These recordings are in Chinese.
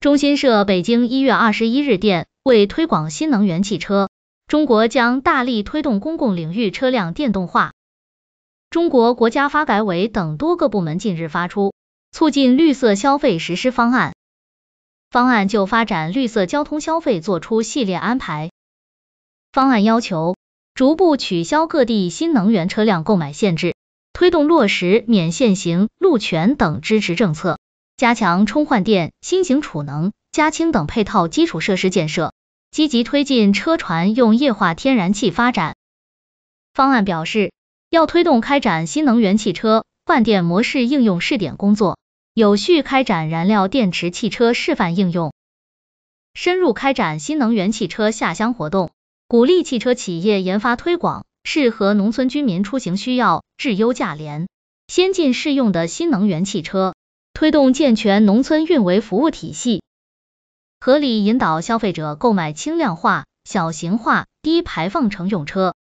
中新社北京一月二十一日电，为推广新能源汽车，中国将大力推动公共领域车辆电动化。中国国家发改委等多个部门近日发出《促进绿色消费实施方案》，方案就发展绿色交通消费作出系列安排。方案要求逐步取消各地新能源车辆购买限制，推动落实免限行、路权等支持政策。加强充换电、新型储能、加氢等配套基础设施建设，积极推进车船用液化天然气发展。方案表示，要推动开展新能源汽车换电模式应用试点工作，有序开展燃料电池汽车示范应用，深入开展新能源汽车下乡活动，鼓励汽车企业研发推广适合农村居民出行需要、质优价廉、先进适用的新能源汽车。推动健全农村运维服务体系，合理引导消费者购买轻量化、小型化、低排放乘用车。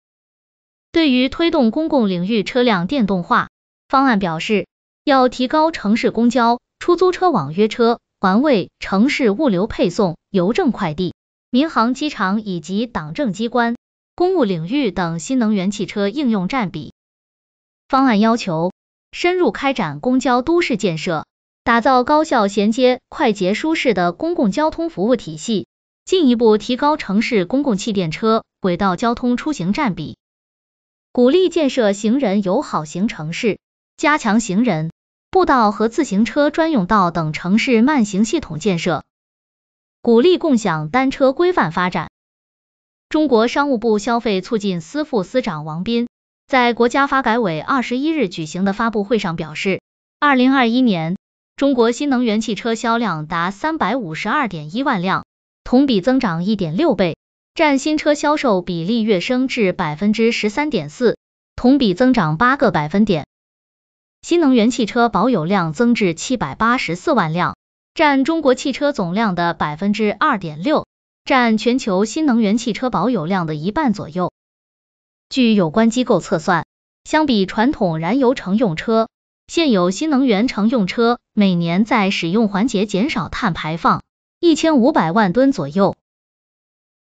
对于推动公共领域车辆电动化，方案表示要提高城市公交、出租车、网约车、环卫、城市物流配送、邮政快递、民航机场以及党政机关、公务领域等新能源汽车应用占比。方案要求深入开展公交都市建设。打造高效衔接、快捷舒适的公共交通服务体系，进一步提高城市公共汽电车、轨道交通出行占比，鼓励建设行人友好型城市，加强行人步道和自行车专用道等城市慢行系统建设，鼓励共享单车规范发展。中国商务部消费促进司副司长王斌在国家发改委二十一日举行的发布会上表示，二零二一年。中国新能源汽车销量达三百五十二点一万辆，同比增长一点六倍，占新车销售比例跃升至百分之十三点四，同比增长八个百分点。新能源汽车保有量增至七百八十四万辆，占中国汽车总量的百分之二点六，占全球新能源汽车保有量的一半左右。据有关机构测算，相比传统燃油乘用车。现有新能源乘用车每年在使用环节减少碳排放一千五百万吨左右。